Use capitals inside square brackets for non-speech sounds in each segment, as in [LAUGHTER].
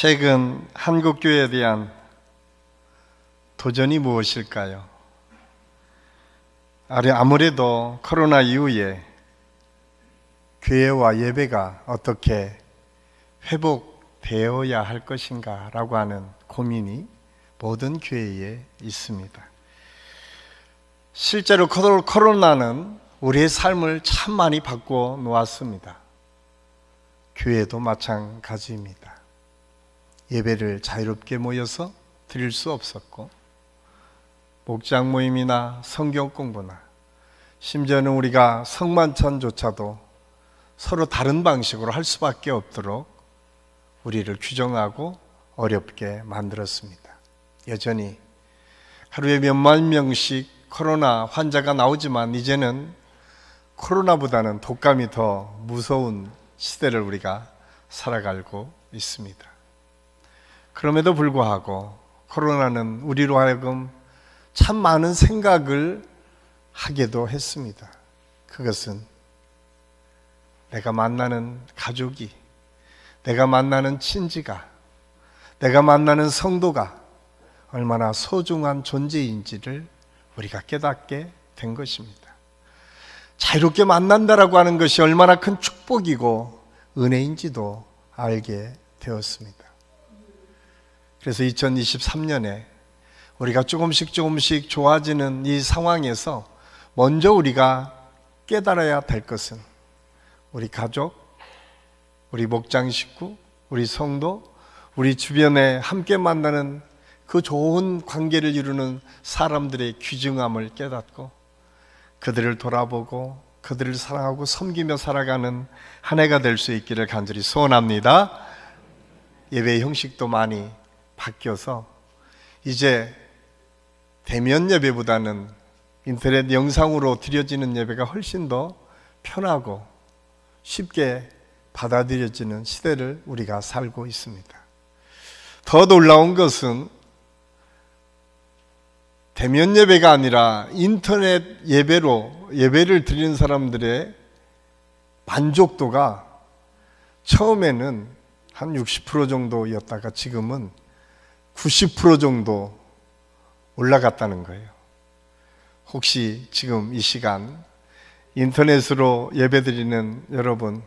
최근 한국교회에 대한 도전이 무엇일까요? 아무래도 코로나 이후에 교회와 예배가 어떻게 회복되어야 할 것인가 라고 하는 고민이 모든 교회에 있습니다. 실제로 코로나는 우리의 삶을 참 많이 바꿔 놓았습니다. 교회도 마찬가지입니다. 예배를 자유롭게 모여서 드릴 수 없었고 목장 모임이나 성경 공부나 심지어는 우리가 성만찬조차도 서로 다른 방식으로 할 수밖에 없도록 우리를 규정하고 어렵게 만들었습니다. 여전히 하루에 몇만 명씩 코로나 환자가 나오지만 이제는 코로나보다는 독감이 더 무서운 시대를 우리가 살아가고 있습니다. 그럼에도 불구하고 코로나는 우리로 하여금 참 많은 생각을 하기도 했습니다. 그것은 내가 만나는 가족이, 내가 만나는 친지가, 내가 만나는 성도가 얼마나 소중한 존재인지를 우리가 깨닫게 된 것입니다. 자유롭게 만난다라고 하는 것이 얼마나 큰 축복이고 은혜인지도 알게 되었습니다. 그래서 2023년에 우리가 조금씩 조금씩 좋아지는 이 상황에서 먼저 우리가 깨달아야 될 것은 우리 가족, 우리 목장 식구, 우리 성도, 우리 주변에 함께 만나는 그 좋은 관계를 이루는 사람들의 귀중함을 깨닫고 그들을 돌아보고 그들을 사랑하고 섬기며 살아가는 한 해가 될 수 있기를 간절히 소원합니다. 예배 형식도 많이 바뀌어서 이제 대면 예배보다는 인터넷 영상으로 드려지는 예배가 훨씬 더 편하고 쉽게 받아들여지는 시대를 우리가 살고 있습니다. 더 놀라운 것은 대면 예배가 아니라 인터넷 예배로 예배를 드리는 사람들의 만족도가 처음에는 한 60% 정도였다가 지금은 90% 정도 올라갔다는 거예요. 혹시 지금 이 시간 인터넷으로 예배드리는 여러분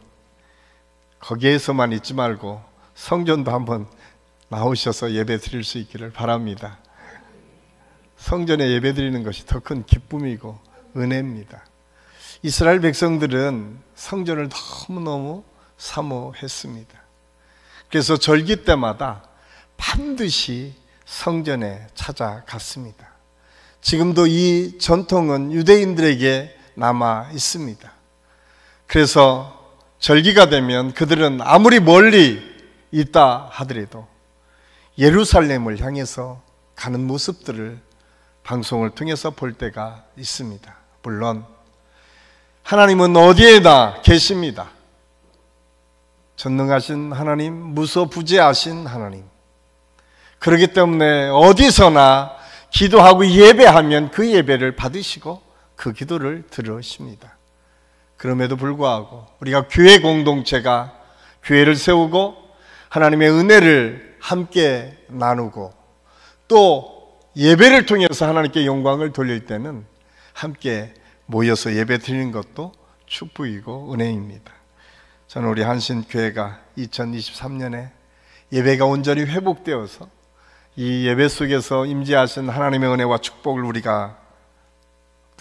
거기에서만 있지 말고 성전도 한번 나오셔서 예배 드릴 수 있기를 바랍니다. 성전에 예배 드리는 것이 더 큰 기쁨이고 은혜입니다. 이스라엘 백성들은 성전을 너무너무 사모했습니다. 그래서 절기 때마다 반드시 성전에 찾아갔습니다. 지금도 이 전통은 유대인들에게 남아 있습니다. 그래서 절기가 되면 그들은 아무리 멀리 있다 하더라도 예루살렘을 향해서 가는 모습들을 방송을 통해서 볼 때가 있습니다. 물론 하나님은 어디에나 계십니다. 전능하신 하나님, 무소부재하신 하나님. 그렇기 때문에 어디서나 기도하고 예배하면 그 예배를 받으시고 그 기도를 들으십니다. 그럼에도 불구하고 우리가 교회 공동체가 교회를 세우고 하나님의 은혜를 함께 나누고 또 예배를 통해서 하나님께 영광을 돌릴 때는 함께 모여서 예배 드리는 것도 축복이고 은혜입니다. 저는 우리 한신교회가 2023년에 예배가 온전히 회복되어서 이 예배 속에서 임재하신 하나님의 은혜와 축복을 우리가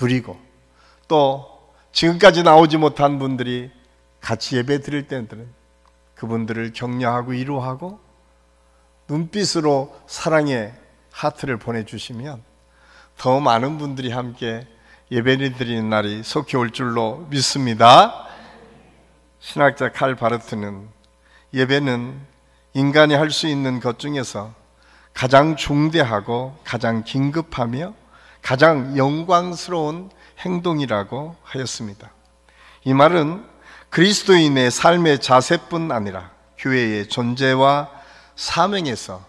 누리고 또 지금까지 나오지 못한 분들이 같이 예배 드릴 때는 그분들을 격려하고 위로하고 눈빛으로 사랑의 하트를 보내주시면 더 많은 분들이 함께 예배를 드리는 날이 속히 올 줄로 믿습니다. 신학자 칼 바르트는 예배는 인간이 할 수 있는 것 중에서 가장 중대하고 가장 긴급하며 가장 영광스러운 행동이라고 하였습니다. 이 말은 그리스도인의 삶의 자세뿐 아니라 교회의 존재와 사명에서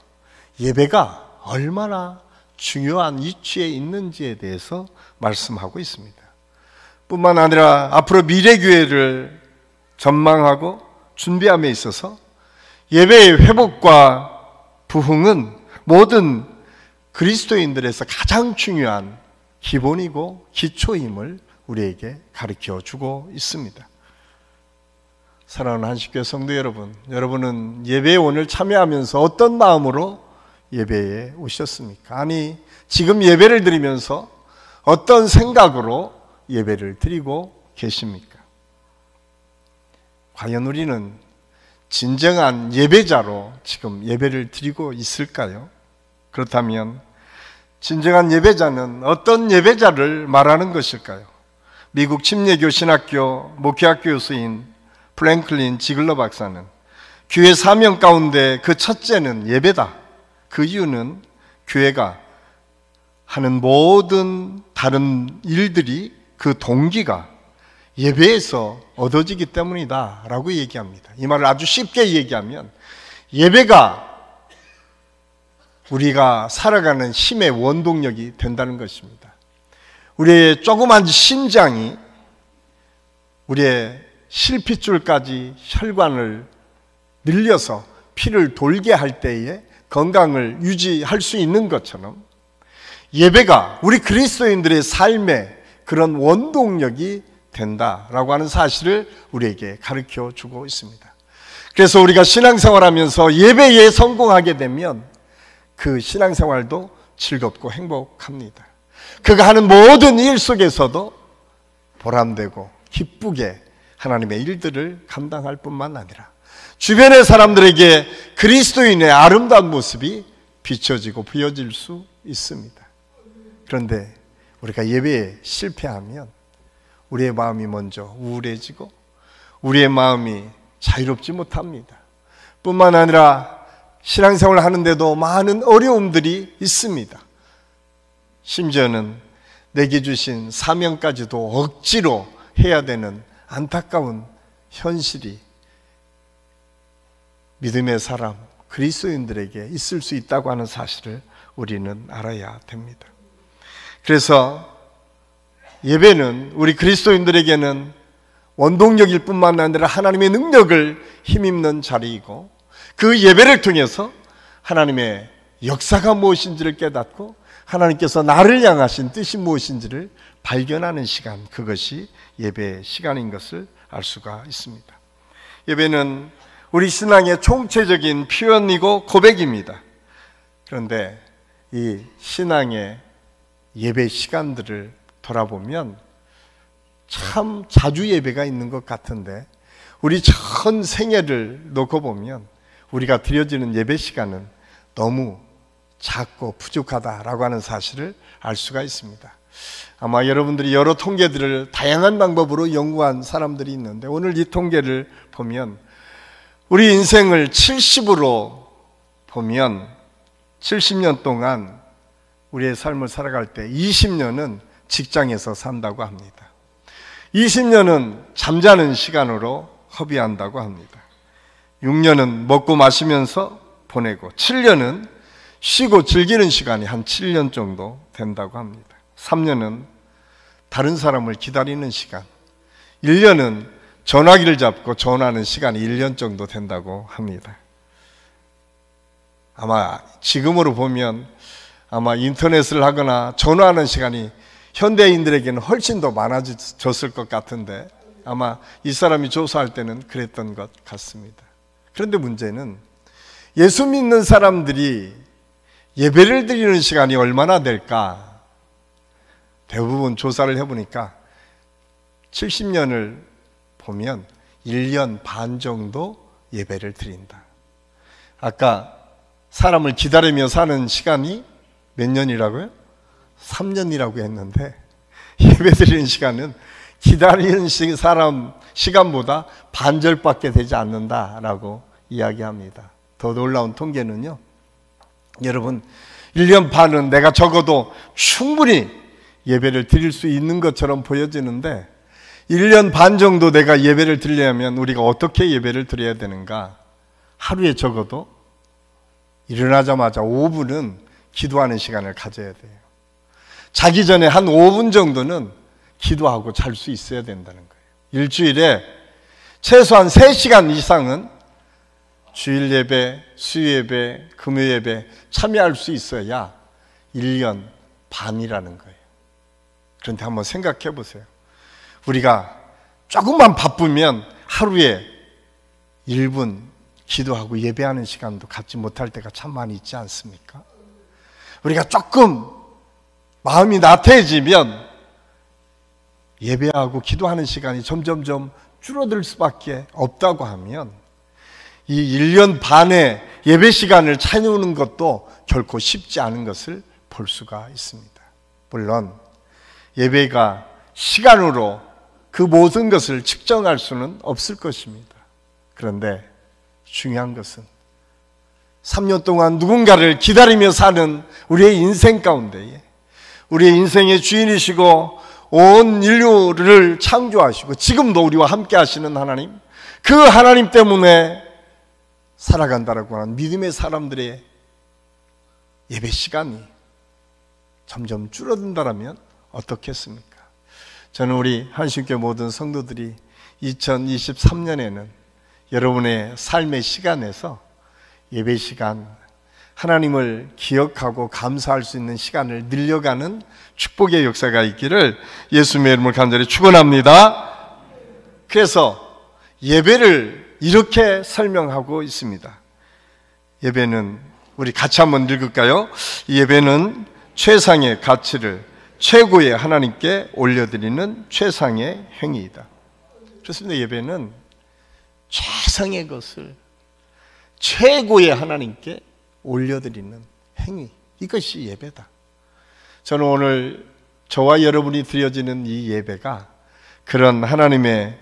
예배가 얼마나 중요한 위치에 있는지에 대해서 말씀하고 있습니다. 뿐만 아니라 앞으로 미래 교회를 전망하고 준비함에 있어서 예배의 회복과 부흥은 모든 그리스도인들에서 가장 중요한 기본이고 기초임을 우리에게 가르쳐 주고 있습니다. 사랑하는 한식교 성도 여러분, 여러분은 예배에 오늘 참여하면서 어떤 마음으로 예배에 오셨습니까? 아니, 지금 예배를 드리면서 어떤 생각으로 예배를 드리고 계십니까? 과연 우리는 진정한 예배자로 지금 예배를 드리고 있을까요? 그렇다면 진정한 예배자는 어떤 예배자를 말하는 것일까요? 미국 침례교 신학교 목회학 교수인 프랭클린 지글러 박사는 교회 사명 가운데 그 첫째는 예배다. 그 이유는 교회가 하는 모든 다른 일들이 그 동기가 예배에서 얻어지기 때문이다. 라고 얘기합니다. 이 말을 아주 쉽게 얘기하면 예배가 우리가 살아가는 힘의 원동력이 된다는 것입니다. 우리의 조그만 심장이 우리의 실핏줄까지 혈관을 늘려서 피를 돌게 할 때에 건강을 유지할 수 있는 것처럼 예배가 우리 그리스도인들의 삶의 그런 원동력이 된다라고 하는 사실을 우리에게 가르쳐 주고 있습니다. 그래서 우리가 신앙생활 하면서 예배에 성공하게 되면 그 신앙생활도 즐겁고 행복합니다. 그가 하는 모든 일 속에서도 보람되고 기쁘게 하나님의 일들을 감당할 뿐만 아니라 주변의 사람들에게 그리스도인의 아름다운 모습이 비춰지고 보여질 수 있습니다. 그런데 우리가 예배에 실패하면 우리의 마음이 먼저 우울해지고 우리의 마음이 자유롭지 못합니다. 뿐만 아니라 신앙생활을 하는데도 많은 어려움들이 있습니다. 심지어는 내게 주신 사명까지도 억지로 해야 되는 안타까운 현실이 믿음의 사람, 그리스도인들에게 있을 수 있다고 하는 사실을 우리는 알아야 됩니다. 그래서 예배는 우리 그리스도인들에게는 원동력일 뿐만 아니라 하나님의 능력을 힘입는 자리이고 그 예배를 통해서 하나님의 역사가 무엇인지를 깨닫고 하나님께서 나를 향하신 뜻이 무엇인지를 발견하는 시간, 그것이 예배 시간인 것을 알 수가 있습니다. 예배는 우리 신앙의 총체적인 표현이고 고백입니다. 그런데 이 신앙의 예배 시간들을 돌아보면 참 자주 예배가 있는 것 같은데 우리 전 생애를 놓고 보면 우리가 드려지는 예배 시간은 너무 작고 부족하다라고 하는 사실을 알 수가 있습니다. 아마 여러분들이 여러 통계들을 다양한 방법으로 연구한 사람들이 있는데 오늘 이 통계를 보면 우리 인생을 70으로 보면 70년 동안 우리의 삶을 살아갈 때 20년은 직장에서 산다고 합니다. 20년은 잠자는 시간으로 허비한다고 합니다. 6년은 먹고 마시면서 보내고 7년은 쉬고 즐기는 시간이 한 7년 정도 된다고 합니다. 3년은 다른 사람을 기다리는 시간, 1년은 전화기를 잡고 전화하는 시간이 1년 정도 된다고 합니다. 아마 지금으로 보면 아마 인터넷을 하거나 전화하는 시간이 현대인들에게는 훨씬 더 많아졌을 것 같은데 아마 이 사람이 조사할 때는 그랬던 것 같습니다. 그런데 문제는 예수 믿는 사람들이 예배를 드리는 시간이 얼마나 될까? 대부분 조사를 해보니까 70년을 보면 1년 반 정도 예배를 드린다. 아까 사람을 기다리며 사는 시간이 몇 년이라고요? 3년이라고 했는데 [LAUGHS] 예배 드리는 시간은 기다리는 사람 시간보다 반절밖에 되지 않는다라고 이야기합니다. 더 놀라운 통계는요. 여러분 1년 반은 내가 적어도 충분히 예배를 드릴 수 있는 것처럼 보여지는데 1년 반 정도 내가 예배를 드리려면 우리가 어떻게 예배를 드려야 되는가? 하루에 적어도 일어나자마자 5분은 기도하는 시간을 가져야 돼요. 자기 전에 한 5분 정도는 기도하고 잘 수 있어야 된다는 거예요. 일주일에 최소한 3시간 이상은 주일 예배, 수요예배, 금요예배 참여할 수 있어야 1년 반이라는 거예요. 그런데 한번 생각해 보세요. 우리가 조금만 바쁘면 하루에 1분 기도하고 예배하는 시간도 갖지 못할 때가 참 많이 있지 않습니까? 우리가 조금 마음이 나태해지면 예배하고 기도하는 시간이 점점점 줄어들 수밖에 없다고 하면 이 1년 반의 예배 시간을 차누는 것도 결코 쉽지 않은 것을 볼 수가 있습니다. 물론 예배가 시간으로 그 모든 것을 측정할 수는 없을 것입니다. 그런데 중요한 것은 3년 동안 누군가를 기다리며 사는 우리의 인생 가운데에 우리 인생의 주인이시고 온 인류를 창조하시고 지금도 우리와 함께 하시는 하나님 그 하나님 때문에 살아간다라고 하는 믿음의 사람들의 예배 시간이 점점 줄어든다라면 어떻겠습니까? 저는 우리 한신교 모든 성도들이 2023년에는 여러분의 삶의 시간에서 예배 시간, 하나님을 기억하고 감사할 수 있는 시간을 늘려가는 축복의 역사가 있기를 예수님의 이름을 간절히 축원합니다. 그래서 예배를 이렇게 설명하고 있습니다. 예배는 우리 같이 한번 읽을까요? 예배는 최상의 가치를 최고의 하나님께 올려드리는 최상의 행위이다. 그렇습니다. 예배는 최상의 것을 최고의 하나님께 올려드리는 행위. 이것이 예배다. 저는 오늘 저와 여러분이 드려지는 이 예배가 그런 하나님의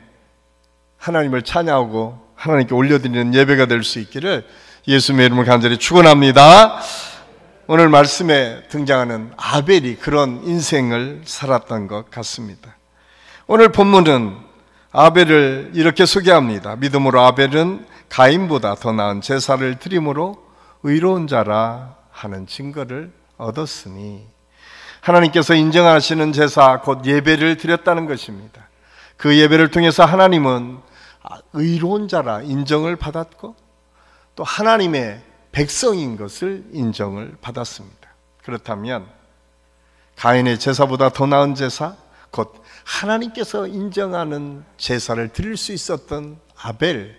하나님을 찬양하고 하나님께 올려드리는 예배가 될 수 있기를 예수의 이름을 간절히 축원합니다. 오늘 말씀에 등장하는 아벨이 그런 인생을 살았던 것 같습니다. 오늘 본문은 아벨을 이렇게 소개합니다. 믿음으로 아벨은 가인보다 더 나은 제사를 드림으로 의로운 자라 하는 증거를 얻었으니 하나님께서 인정하시는 제사 곧 예배를 드렸다는 것입니다. 그 예배를 통해서 하나님은 의로운 자라 인정을 받았고 또 하나님의 백성인 것을 인정을 받았습니다. 그렇다면 가인의 제사보다 더 나은 제사 곧 하나님께서 인정하는 제사를 드릴 수 있었던 아벨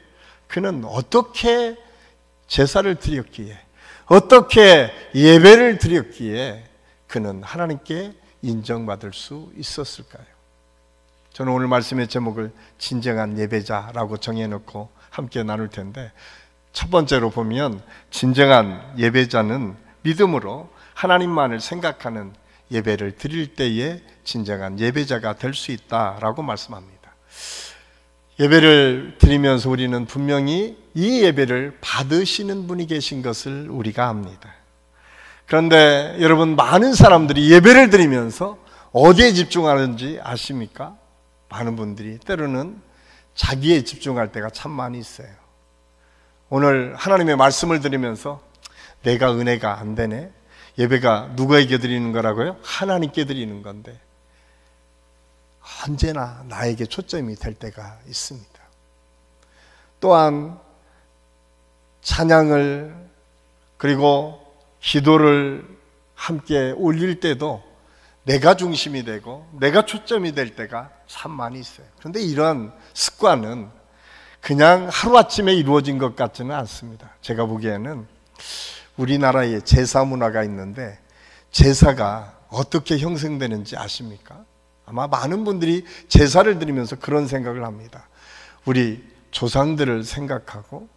그는 어떻게 제사를 드렸기에 어떻게 예배를 드렸기에 그는 하나님께 인정받을 수 있었을까요? 저는 오늘 말씀의 제목을 진정한 예배자라고 정해놓고 함께 나눌 텐데 첫 번째로 보면 진정한 예배자는 믿음으로 하나님만을 생각하는 예배를 드릴 때에 진정한 예배자가 될 수 있다라고 말씀합니다. 예배를 드리면서 우리는 분명히 이 예배를 받으시는 분이 계신 것을 우리가 압니다. 그런데 여러분 많은 사람들이 예배를 드리면서 어디에 집중하는지 아십니까? 많은 분들이 때로는 자기에 집중할 때가 참 많이 있어요. 오늘 하나님의 말씀을 드리면서 내가 은혜가 안 되네. 예배가 누구에게 드리는 거라고요? 하나님께 드리는 건데. 언제나 나에게 초점이 될 때가 있습니다. 또한 찬양을 그리고 기도를 함께 올릴 때도 내가 중심이 되고 내가 초점이 될 때가 참 많이 있어요. 그런데 이러 습관은 그냥 하루아침에 이루어진 것 같지는 않습니다. 제가 보기에는 우리나라에 제사 문화가 있는데 제사가 어떻게 형성되는지 아십니까? 아마 많은 분들이 제사를 드리면서 그런 생각을 합니다. 우리 조상들을 생각하고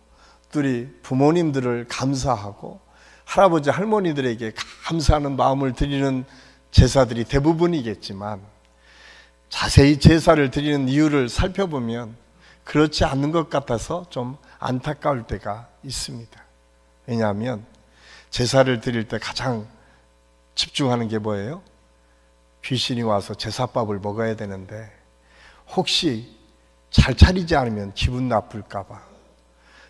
우리 부모님들을 감사하고 할아버지 할머니들에게 감사하는 마음을 드리는 제사들이 대부분이겠지만 자세히 제사를 드리는 이유를 살펴보면 그렇지 않는 것 같아서 좀 안타까울 때가 있습니다. 왜냐하면 제사를 드릴 때 가장 집중하는 게 뭐예요? 귀신이 와서 제사밥을 먹어야 되는데 혹시 잘 차리지 않으면 기분 나쁠까봐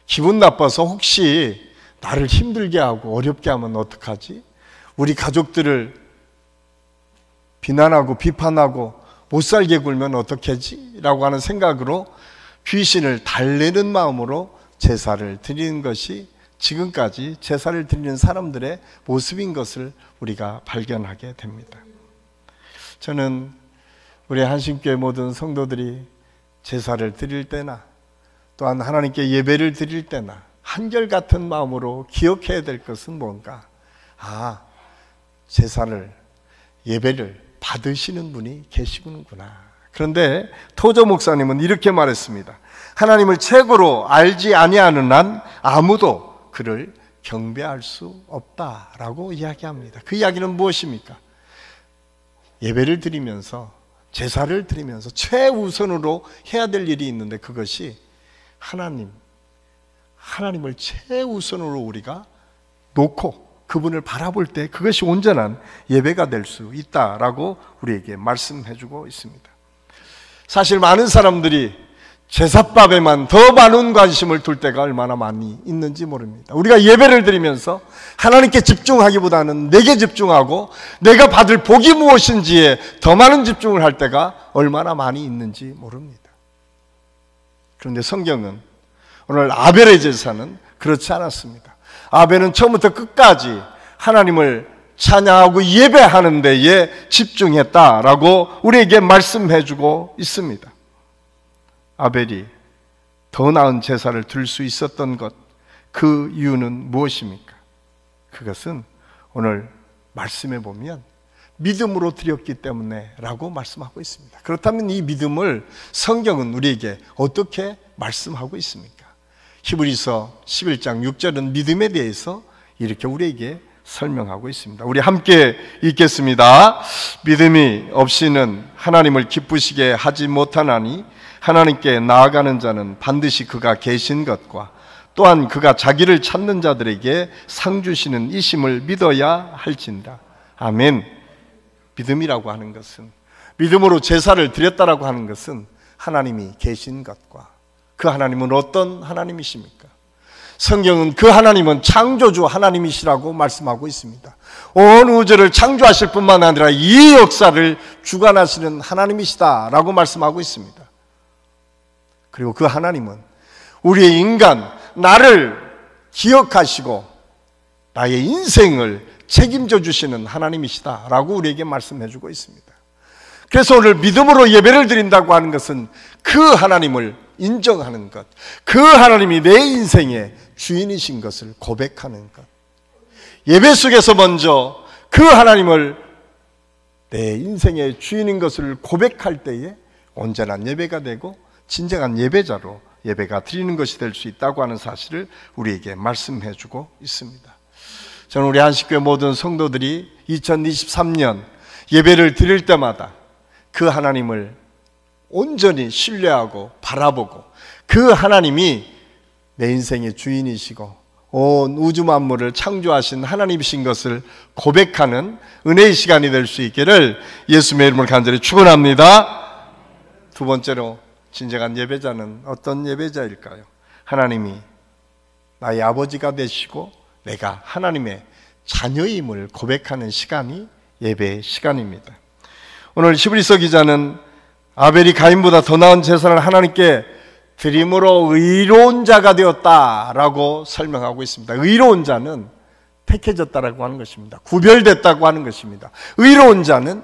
기분 나빠서 혹시 나를 힘들게 하고 어렵게 하면 어떡하지? 우리 가족들을 비난하고 비판하고 못 살게 굴면 어떡하지? 라고 하는 생각으로 귀신을 달래는 마음으로 제사를 드리는 것이 지금까지 제사를 드리는 사람들의 모습인 것을 우리가 발견하게 됩니다. 저는 우리 한신교회 모든 성도들이 제사를 드릴 때나 또한 하나님께 예배를 드릴 때나 한결같은 마음으로 기억해야 될 것은 뭔가? 아, 제사를, 예배를 받으시는 분이 계시구나 그런데 토조 목사님은 이렇게 말했습니다. 하나님을 최고로 알지 아니하는 한 아무도 그를 경배할 수 없다라고 이야기합니다. 그 이야기는 무엇입니까? 예배를 드리면서 제사를 드리면서 최우선으로 해야 될 일이 있는데 그것이 하나님, 하나님을 최우선으로 우리가 놓고 그분을 바라볼 때 그것이 온전한 예배가 될 수 있다라고 우리에게 말씀해 주고 있습니다. 사실 많은 사람들이 제사밥에만 더 많은 관심을 둘 때가 얼마나 많이 있는지 모릅니다. 우리가 예배를 드리면서 하나님께 집중하기보다는 내게 집중하고 내가 받을 복이 무엇인지에 더 많은 집중을 할 때가 얼마나 많이 있는지 모릅니다. 그런데 성경은 오늘 아벨의 제사는 그렇지 않았습니다. 아벨은 처음부터 끝까지 하나님을 찬양하고 예배하는 데에 집중했다라고 우리에게 말씀해주고 있습니다. 아벨이 더 나은 제사를 들 수 있었던 것, 그 이유는 무엇입니까? 그것은 오늘 말씀해 보면 믿음으로 드렸기 때문에 라고 말씀하고 있습니다. 그렇다면 이 믿음을 성경은 우리에게 어떻게 말씀하고 있습니까? 히브리서 11장 6절은 믿음에 대해서 이렇게 우리에게 설명하고 있습니다. 우리 함께 읽겠습니다. 믿음이 없이는 하나님을 기쁘시게 하지 못하나니 하나님께 나아가는 자는 반드시 그가 계신 것과 또한 그가 자기를 찾는 자들에게 상 주시는 이심을 믿어야 할진다. 아멘. 믿음이라고 하는 것은 믿음으로 제사를 드렸다라고 하는 것은 하나님이 계신 것과 그 하나님은 어떤 하나님이십니까? 성경은 그 하나님은 창조주 하나님이시라고 말씀하고 있습니다. 온 우주를 창조하실 뿐만 아니라 이 역사를 주관하시는 하나님이시다라고 말씀하고 있습니다. 그리고 그 하나님은 우리의 인간, 나를 기억하시고 나의 인생을 책임져 주시는 하나님이시다라고 우리에게 말씀해 주고 있습니다. 그래서 오늘 믿음으로 예배를 드린다고 하는 것은 그 하나님을 인정하는 것, 그 하나님이 내 인생의 주인이신 것을 고백하는 것. 예배 속에서 먼저 그 하나님을 내 인생의 주인인 것을 고백할 때에 온전한 예배가 되고 진정한 예배자로 예배가 드리는 것이 될 수 있다고 하는 사실을 우리에게 말씀해 주고 있습니다. 저는 우리 한식교회 모든 성도들이 2023년 예배를 드릴 때마다 그 하나님을 온전히 신뢰하고 바라보고 그 하나님이 내 인생의 주인이시고 온 우주 만물을 창조하신 하나님이신 것을 고백하는 은혜의 시간이 될 수 있기를 예수의 이름을 간절히 축원합니다. 두 번째로 진정한 예배자는 어떤 예배자일까요? 하나님이 나의 아버지가 되시고 내가 하나님의 자녀임을 고백하는 시간이 예배의 시간입니다. 오늘 시브리서 기자는 아벨이 가인보다 더 나은 재산을 하나님께 드림으로 의로운 자가 되었다라고 설명하고 있습니다. 의로운 자는 택해졌다라고 하는 것입니다. 구별됐다고 하는 것입니다. 의로운 자는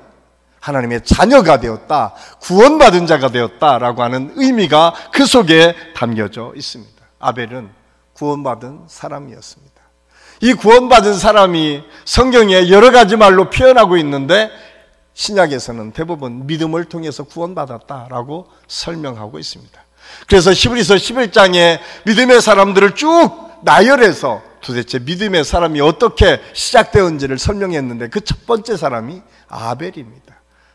하나님의 자녀가 되었다, 구원받은 자가 되었다라고 하는 의미가 그 속에 담겨져 있습니다. 아벨은 구원받은 사람이었습니다. 이 구원받은 사람이 성경에 여러 가지 말로 표현하고 있는데 신약에서는 대부분 믿음을 통해서 구원받았다라고 설명하고 있습니다. 그래서 히브리서 11장에 믿음의 사람들을 쭉 나열해서 도대체 믿음의 사람이 어떻게 시작되었는지를 설명했는데 그 첫 번째 사람이 아벨입니다.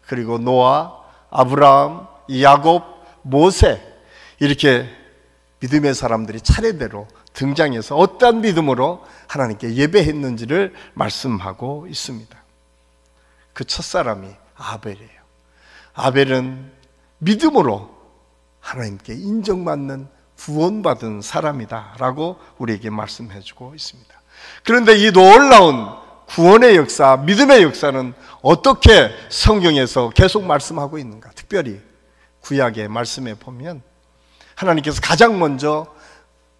그리고 노아, 아브라함, 야곱, 모세 이렇게 믿음의 사람들이 차례대로 등장해서 어떠한 믿음으로 하나님께 예배했는지를 말씀하고 있습니다. 그 첫사람이 아벨이에요. 아벨은 믿음으로 하나님께 인정받는 구원받은 사람이다라고 우리에게 말씀해 주고 있습니다. 그런데 이 놀라운 구원의 역사, 믿음의 역사는 어떻게 성경에서 계속 말씀하고 있는가? 특별히 구약의 말씀에 보면 하나님께서 가장 먼저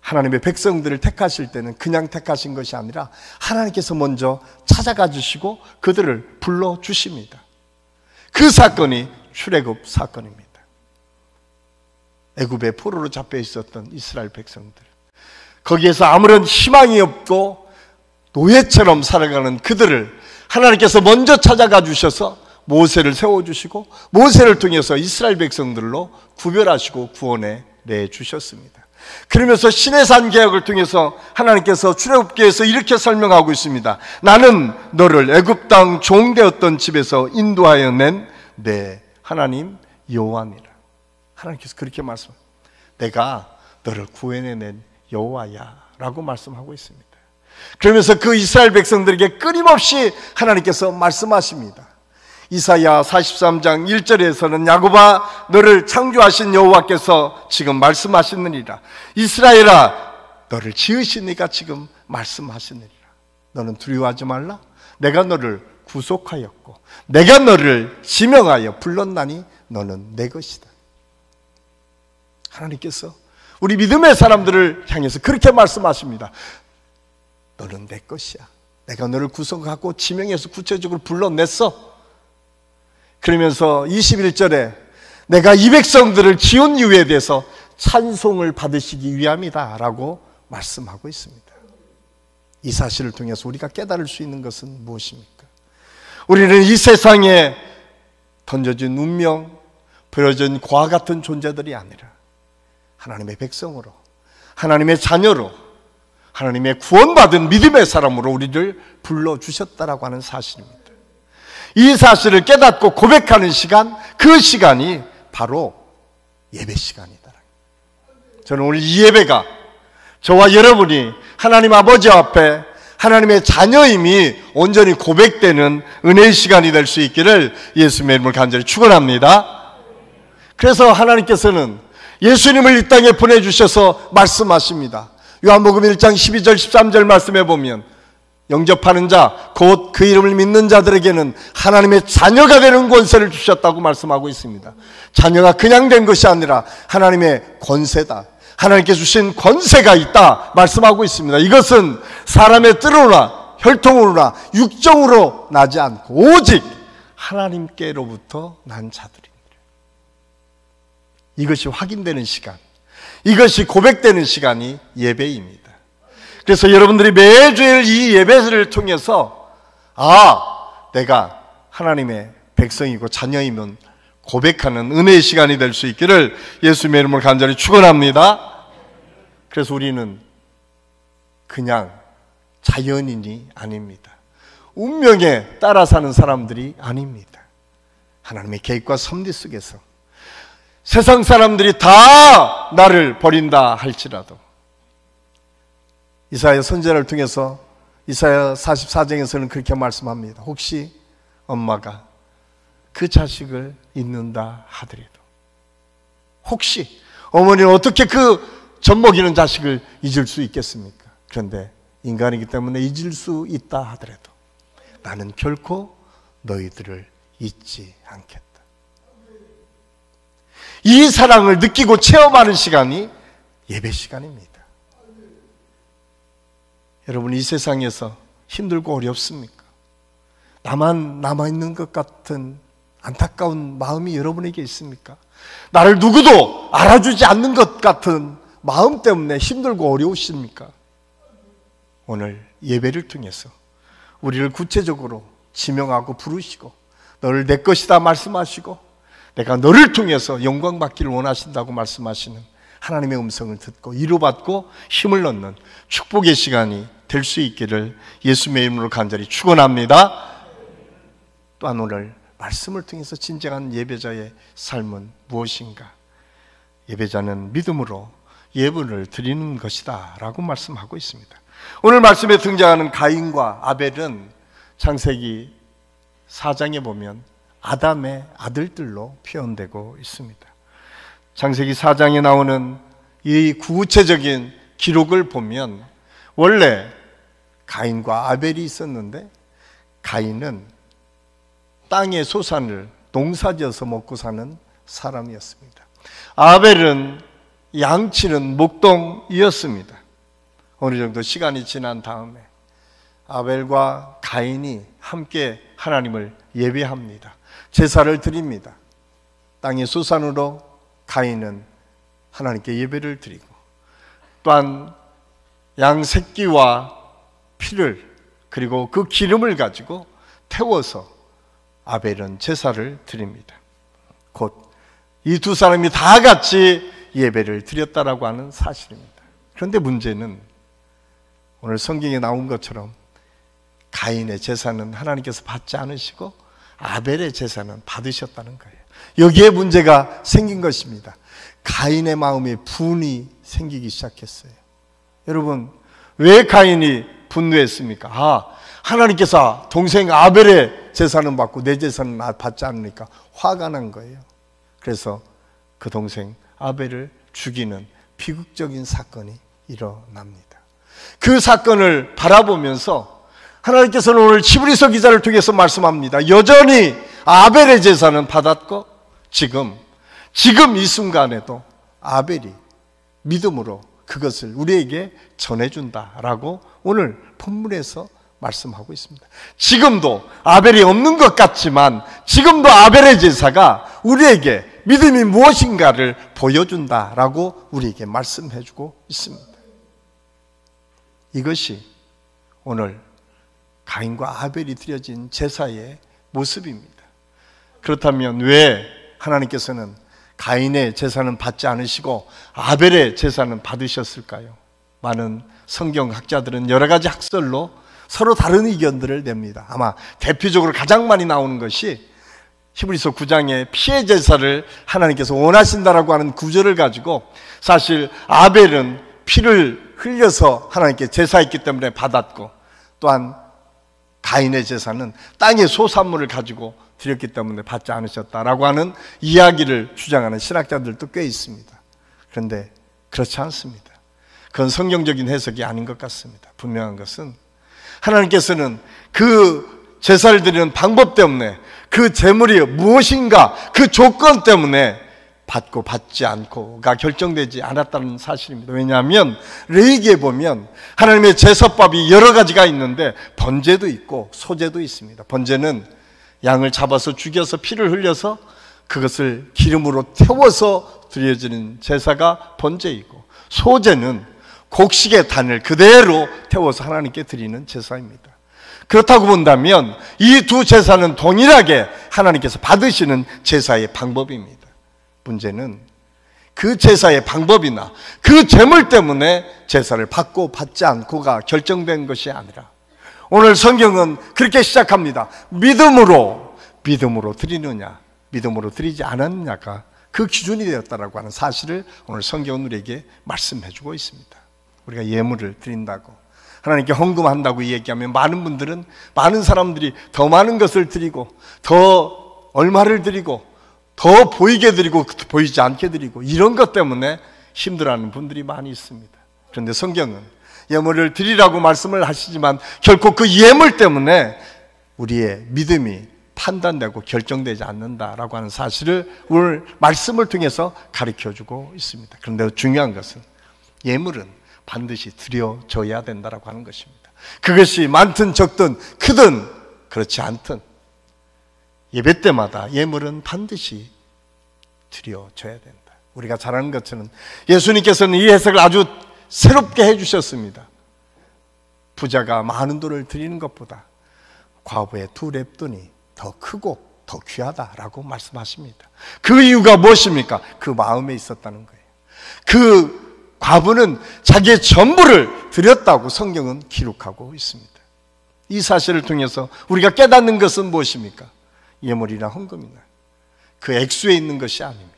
하나님의 백성들을 택하실 때는 그냥 택하신 것이 아니라 하나님께서 먼저 찾아가 주시고 그들을 불러 주십니다. 그 사건이 출애굽 사건입니다. 애굽의 포로로 잡혀 있었던 이스라엘 백성들. 거기에서 아무런 희망이 없고 노예처럼 살아가는 그들을 하나님께서 먼저 찾아가 주셔서 모세를 세워주시고 모세를 통해서 이스라엘 백성들로 구별하시고 구원해 내 주셨습니다. 그러면서 신해산 계약을 통해서 하나님께서 출애굽기에서 이렇게 설명하고 있습니다. 나는 너를 애굽 땅 종되었던 집에서 인도하여 낸 내 하나님 여호와니라. 하나님께서 그렇게 말씀. 내가 너를 구해내 낸 여호와야라고 말씀하고 있습니다. 그러면서 그 이스라엘 백성들에게 끊임없이 하나님께서 말씀하십니다. 이사야 43장 1절에서는 야곱아 너를 창조하신 여호와께서 지금 말씀하시느니라. 이스라엘아 너를 지으시니까 지금 말씀하시느니라. 너는 두려워하지 말라. 내가 너를 구속하였고 내가 너를 지명하여 불렀나니 너는 내 것이다. 하나님께서 우리 믿음의 사람들을 향해서 그렇게 말씀하십니다. 너는 내 것이야. 내가 너를 구속하고 지명해서 구체적으로 불러냈어. 그러면서 21절에 내가 이 백성들을 지은 이유에 대해서 찬송을 받으시기 위함이다. 라고 말씀하고 있습니다. 이 사실을 통해서 우리가 깨달을 수 있는 것은 무엇입니까? 우리는 이 세상에 던져진 운명, 버려진 과 같은 존재들이 아니라 하나님의 백성으로, 하나님의 자녀로, 하나님의 구원받은 믿음의 사람으로 우리를 불러주셨다라고 하는 사실입니다. 이 사실을 깨닫고 고백하는 시간, 그 시간이 바로 예배 시간이다. 저는 오늘 이 예배가 저와 여러분이 하나님 아버지 앞에 하나님의 자녀임이 온전히 고백되는 은혜의 시간이 될 수 있기를 예수님의 이름을 간절히 축원합니다. 그래서 하나님께서는 예수님을 이 땅에 보내주셔서 말씀하십니다. 요한복음 1장 12절 13절 말씀해 보면 영접하는 자, 곧 그 이름을 믿는 자들에게는 하나님의 자녀가 되는 권세를 주셨다고 말씀하고 있습니다. 자녀가 그냥 된 것이 아니라 하나님의 권세다. 하나님께 주신 권세가 있다. 말씀하고 있습니다. 이것은 사람의 뜻으로나 혈통으로나 육정으로 나지 않고 오직 하나님께로부터 난 자들입니다. 이것이 확인되는 시간. 이것이 고백되는 시간이 예배입니다. 그래서 여러분들이 매주일 이 예배를 통해서 아, 내가 하나님의 백성이고 자녀이면 고백하는 은혜의 시간이 될 수 있기를 예수님의 이름을 간절히 축원합니다. 그래서 우리는 그냥 자연인이 아닙니다. 운명에 따라 사는 사람들이 아닙니다. 하나님의 계획과 섭리 속에서 세상 사람들이 다 나를 버린다 할지라도 이사야 선제를 통해서 이사야 44장에서는 그렇게 말씀합니다. 혹시 엄마가 그 자식을 잊는다 하더라도 혹시 어머니는 어떻게 그 젖먹이는 자식을 잊을 수 있겠습니까? 그런데 인간이기 때문에 잊을 수 있다 하더라도 나는 결코 너희들을 잊지 않겠다. 이 사랑을 느끼고 체험하는 시간이 예배 시간입니다. 여러분, 이 세상에서 힘들고 어렵습니까? 나만 남아있는 것 같은 안타까운 마음이 여러분에게 있습니까? 나를 누구도 알아주지 않는 것 같은 마음 때문에 힘들고 어려우십니까? 오늘 예배를 통해서 우리를 구체적으로 지명하고 부르시고 너를 내 것이다 말씀하시고 내가 너를 통해서 영광 받기를 원하신다고 말씀하시는 하나님의 음성을 듣고 위로받고 힘을 얻는 축복의 시간이 될 수 있기를 예수의 이름으로 간절히 축원합니다. 또한 오늘 말씀을 통해서 진정한 예배자의 삶은 무엇인가? 예배자는 믿음으로 예분을 드리는 것이다. 라고 말씀하고 있습니다. 오늘 말씀에 등장하는 가인과 아벨은 창세기 4장에 보면 아담의 아들들로 표현되고 있습니다. 장세기 4장에 나오는 이 구체적인 기록을 보면 원래 가인과 아벨이 있었는데 가인은 땅의 소산을 농사지어서 먹고 사는 사람이었습니다. 아벨은 양치는 목동이었습니다. 어느 정도 시간이 지난 다음에 아벨과 가인이 함께 하나님을 예배합니다. 제사를 드립니다. 땅의 수산으로 가인은 하나님께 예배를 드리고 또한 양 새끼와 피를 그리고 그 기름을 가지고 태워서 아벨은 제사를 드립니다. 곧 이 두 사람이 다 같이 예배를 드렸다라고 하는 사실입니다. 그런데 문제는 오늘 성경에 나온 것처럼 가인의 제사는 하나님께서 받지 않으시고 아벨의 제사는 받으셨다는 거예요. 여기에 문제가 생긴 것입니다. 가인의 마음에 분이 생기기 시작했어요. 여러분, 왜 가인이 분노했습니까? 아, 하나님께서 동생 아벨의 제사는 받고 내 제사는 받지 않으니까 화가 난 거예요. 그래서 그 동생 아벨을 죽이는 비극적인 사건이 일어납니다. 그 사건을 바라보면서 하나님께서는 오늘 치브리서 기자를 통해서 말씀합니다. 여전히 아벨의 제사는 받았고 지금 지금 이 순간에도 아벨이 믿음으로 그것을 우리에게 전해준다라고 오늘 본문에서 말씀하고 있습니다. 지금도 아벨이 없는 것 같지만 지금도 아벨의 제사가 우리에게 믿음이 무엇인가를 보여준다라고 우리에게 말씀해주고 있습니다. 이것이 오늘 가인과 아벨이 드려진 제사의 모습입니다. 그렇다면 왜 하나님께서는 가인의 제사는 받지 않으시고 아벨의 제사는 받으셨을까요? 많은 성경학자들은 여러 가지 학설로 서로 다른 의견들을 냅니다. 아마 대표적으로 가장 많이 나오는 것이 히브리서 9장에 피해 제사를 하나님께서 원하신다라고 하는 구절을 가지고 사실 아벨은 피를 흘려서 하나님께 제사했기 때문에 받았고 또한 가인의 제사는 땅의 소산물을 가지고 드렸기 때문에 받지 않으셨다라고 하는 이야기를 주장하는 신학자들도 꽤 있습니다. 그런데 그렇지 않습니다. 그건 성경적인 해석이 아닌 것 같습니다. 분명한 것은 하나님께서는 그 제사를 드리는 방법 때문에 그 재물이 무엇인가 그 조건 때문에 받고 받지 않고가 결정되지 않았다는 사실입니다. 왜냐하면 레이기에 보면 하나님의 제사법이 여러 가지가 있는데 번제도 있고 소제도 있습니다. 번제는 양을 잡아서 죽여서 피를 흘려서 그것을 기름으로 태워서 드려지는 제사가 번제이고 소제는 곡식의 단을 그대로 태워서 하나님께 드리는 제사입니다. 그렇다고 본다면 이 두 제사는 동일하게 하나님께서 받으시는 제사의 방법입니다. 문제는 그 제사의 방법이나 그 제물 때문에 제사를 받고 받지 않고가 결정된 것이 아니라 오늘 성경은 그렇게 시작합니다. 믿음으로 믿음으로 드리느냐 믿음으로 드리지 않았느냐가 그 기준이 되었다라고 하는 사실을 오늘 성경은 우리에게 말씀해 주고 있습니다. 우리가 예물을 드린다고 하나님께 헌금한다고 얘기하면 많은 분들은 많은 사람들이 더 많은 것을 드리고 더 얼마를 드리고 더 보이게 드리고 보이지 않게 드리고 이런 것 때문에 힘들어하는 분들이 많이 있습니다. 그런데 성경은 예물을 드리라고 말씀을 하시지만 결코 그 예물 때문에 우리의 믿음이 판단되고 결정되지 않는다라고 하는 사실을 오늘 말씀을 통해서 가르쳐 주고 있습니다. 그런데 중요한 것은 예물은 반드시 드려져야 된다라고 하는 것입니다. 그것이 많든 적든 크든 그렇지 않든 예배 때마다 예물은 반드시 드려져야 된다. 우리가 잘 아는 것처럼 예수님께서는 이 해석을 아주 새롭게 해주셨습니다. 부자가 많은 돈을 드리는 것보다 과부의 두 랩돈이 더 크고 더 귀하다라고 말씀하십니다. 그 이유가 무엇입니까? 그 마음에 있었다는 거예요. 그 과부는 자기의 전부를 드렸다고 성경은 기록하고 있습니다. 이 사실을 통해서 우리가 깨닫는 것은 무엇입니까? 예물이나 헌금이나 그 액수에 있는 것이 아닙니다.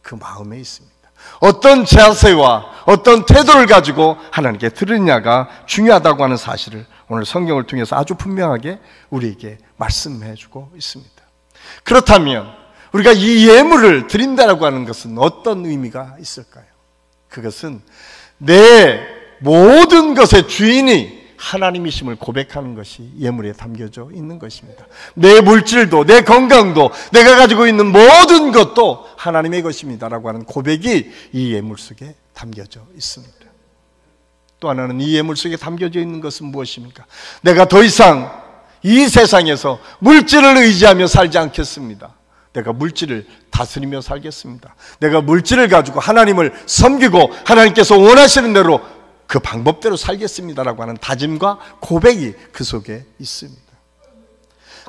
그 마음에 있습니다. 어떤 자세와 어떤 태도를 가지고 하나님께 들으냐가 중요하다고 하는 사실을 오늘 성경을 통해서 아주 분명하게 우리에게 말씀해 주고 있습니다. 그렇다면 우리가 이 예물을 드린다라고 하는 것은 어떤 의미가 있을까요? 그것은 내 모든 것의 주인이 하나님이심을 고백하는 것이 예물에 담겨져 있는 것입니다. 내 물질도, 내 건강도, 내가 가지고 있는 모든 것도 하나님의 것입니다라고 하는 고백이 이 예물 속에 담겨져 있습니다. 또 하나는 이 예물 속에 담겨져 있는 것은 무엇입니까? 내가 더 이상 이 세상에서 물질을 의지하며 살지 않겠습니다. 내가 물질을 다스리며 살겠습니다. 내가 물질을 가지고 하나님을 섬기고 하나님께서 원하시는 대로 그 방법대로 살겠습니다라고 하는 다짐과 고백이 그 속에 있습니다.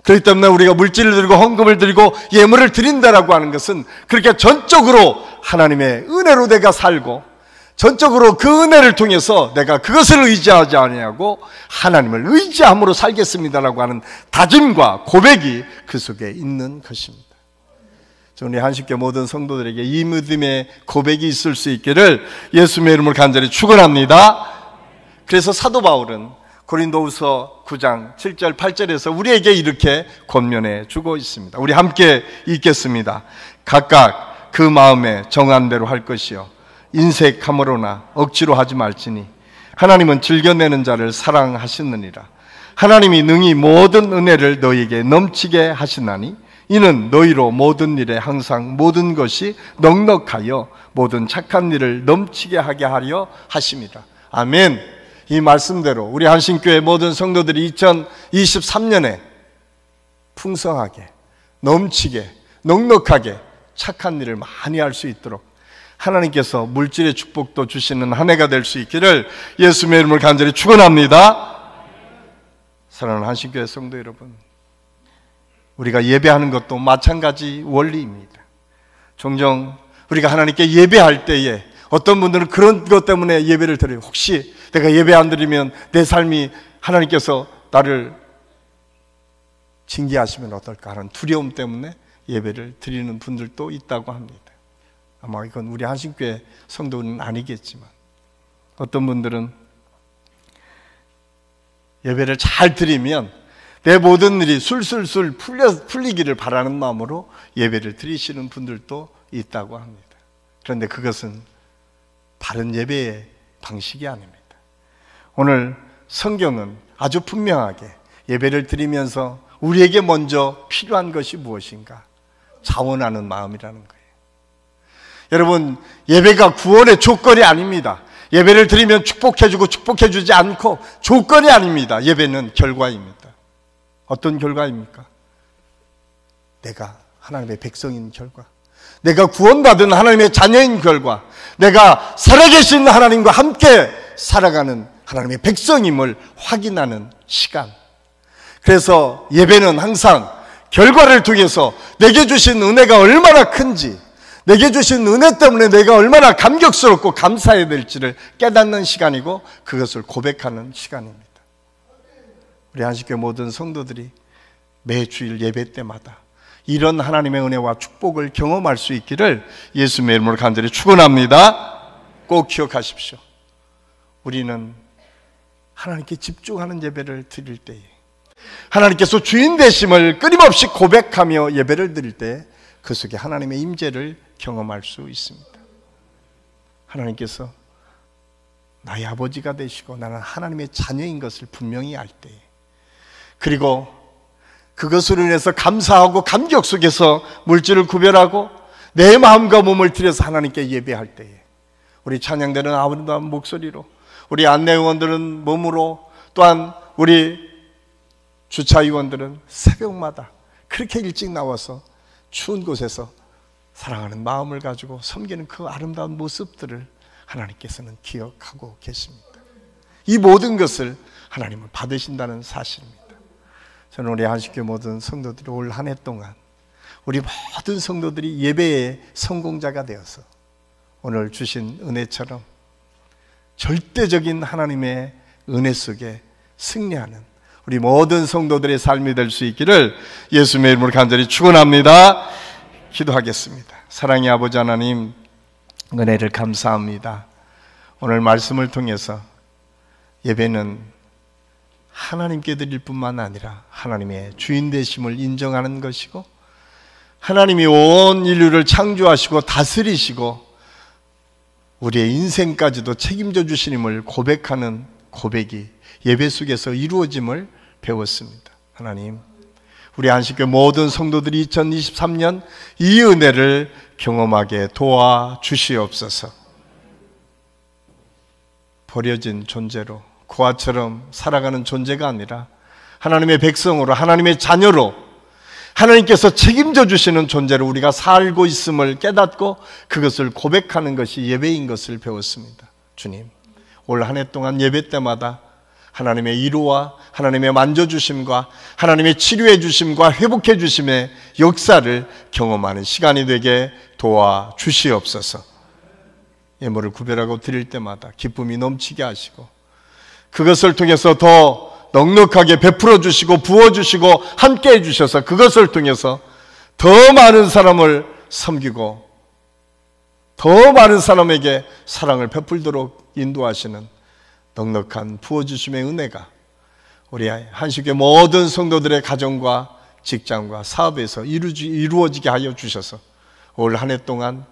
그렇기 때문에 우리가 물질을 드리고 헌금을 드리고 예물을 드린다라고 하는 것은 그렇게 전적으로 하나님의 은혜로 내가 살고 전적으로 그 은혜를 통해서 내가 그것을 의지하지 아니하고 하나님을 의지함으로 살겠습니다라고 하는 다짐과 고백이 그 속에 있는 것입니다. 우리 한식교 모든 성도들에게 이 믿음의 고백이 있을 수 있기를 예수의 이름을 간절히 축원합니다. 그래서 사도 바울은 고린도후서 9장 7절 8절에서 우리에게 이렇게 권면해 주고 있습니다. 우리 함께 읽겠습니다. 각각 그 마음에 정한 대로 할 것이요 인색함으로나 억지로 하지 말지니 하나님은 즐겨내는 자를 사랑하시느니라. 하나님이 능히 모든 은혜를 너희에게 넘치게 하시나니 이는 너희로 모든 일에 항상 모든 것이 넉넉하여 모든 착한 일을 넘치게 하게 하려 하십니다. 아멘. 이 말씀대로 우리 한신교회 모든 성도들이 2023년에 풍성하게, 넘치게, 넉넉하게 착한 일을 많이 할 수 있도록 하나님께서 물질의 축복도 주시는 한 해가 될 수 있기를 예수의 이름을 간절히 축원합니다. 사랑하는 한신교회 성도 여러분, 우리가 예배하는 것도 마찬가지 원리입니다. 종종 우리가 하나님께 예배할 때에 어떤 분들은 그런 것 때문에 예배를 드려요. 혹시 내가 예배 안 드리면 내 삶이 하나님께서 나를 징계하시면 어떨까 하는 두려움 때문에 예배를 드리는 분들도 있다고 합니다. 아마 이건 우리 한신교회 성도는 아니겠지만 어떤 분들은 예배를 잘 드리면 내 모든 일이 술술술 풀려, 풀리기를 바라는 마음으로 예배를 드리시는 분들도 있다고 합니다. 그런데 그것은 바른 예배의 방식이 아닙니다. 오늘 성경은 아주 분명하게 예배를 드리면서 우리에게 먼저 필요한 것이 무엇인가 자원하는 마음이라는 거예요. 여러분, 예배가 구원의 조건이 아닙니다. 예배를 드리면 축복해주고 축복해주지 않고 조건이 아닙니다. 예배는 결과입니다. 어떤 결과입니까? 내가 하나님의 백성인 결과. 내가 구원받은 하나님의 자녀인 결과. 내가 살아계신 하나님과 함께 살아가는 하나님의 백성임을 확인하는 시간. 그래서 예배는 항상 결과를 통해서 내게 주신 은혜가 얼마나 큰지, 내게 주신 은혜 때문에 내가 얼마나 감격스럽고 감사해야 될지를 깨닫는 시간이고 그것을 고백하는 시간입니다. 우리 한식교 모든 성도들이 매 주일 예배 때마다 이런 하나님의 은혜와 축복을 경험할 수 있기를 예수의 이름으로 간절히 축원합니다. 꼭 기억하십시오. 우리는 하나님께 집중하는 예배를 드릴 때에 하나님께서 주인 되심을 끊임없이 고백하며 예배를 드릴 때 그 속에 하나님의 임재를 경험할 수 있습니다. 하나님께서 나의 아버지가 되시고 나는 하나님의 자녀인 것을 분명히 알 때에 그리고 그것으로 인해서 감사하고 감격 속에서 물질을 구별하고 내 마음과 몸을 들여서 하나님께 예배할 때에 우리 찬양되는 아름다운 목소리로 우리 안내원들은 몸으로 또한 우리 주차위원들은 새벽마다 그렇게 일찍 나와서 추운 곳에서 사랑하는 마음을 가지고 섬기는 그 아름다운 모습들을 하나님께서는 기억하고 계십니다. 이 모든 것을 하나님은 받으신다는 사실입니다. 저는 우리 한식교 모든 성도들이 올한해 동안 우리 모든 성도들이 예배의 성공자가 되어서 오늘 주신 은혜처럼 절대적인 하나님의 은혜 속에 승리하는 우리 모든 성도들의 삶이 될 수 있기를 예수의 이름으로 간절히 축원합니다. 기도하겠습니다. 사랑의 아버지 하나님 은혜를 감사합니다. 오늘 말씀을 통해서 예배는 하나님께 드릴 뿐만 아니라 하나님의 주인 되심을 인정하는 것이고 하나님이 온 인류를 창조하시고 다스리시고 우리의 인생까지도 책임져 주시님을 고백하는 고백이 예배 속에서 이루어짐을 배웠습니다. 하나님, 우리 안식교 모든 성도들이 2023년 이 은혜를 경험하게 도와 주시옵소서. 버려진 존재로 고아처럼 살아가는 존재가 아니라 하나님의 백성으로 하나님의 자녀로 하나님께서 책임져 주시는 존재로 우리가 살고 있음을 깨닫고 그것을 고백하는 것이 예배인 것을 배웠습니다. 주님, 올 한 해 동안 예배 때마다 하나님의 이로와 하나님의 만져주심과 하나님의 치료해주심과 회복해주심의 역사를 경험하는 시간이 되게 도와 주시옵소서. 예물을 구별하고 드릴 때마다 기쁨이 넘치게 하시고 그것을 통해서 더 넉넉하게 베풀어 주시고 부어 주시고 함께 해 주셔서 그것을 통해서 더 많은 사람을 섬기고 더 많은 사람에게 사랑을 베풀도록 인도하시는 넉넉한 부어 주심의 은혜가 우리 한식의 모든 성도들의 가정과 직장과 사업에서 이루지, 이루어지게 하여 주셔서 올 한 해 동안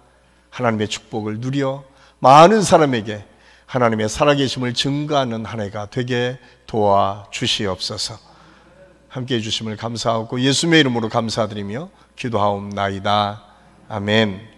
하나님의 축복을 누려 많은 사람에게 하나님의 살아계심을 증거하는 한 해가 되게 도와 주시옵소서. 함께 해주심을 감사하고 예수의 이름으로 감사드리며 기도하옵나이다. 아멘.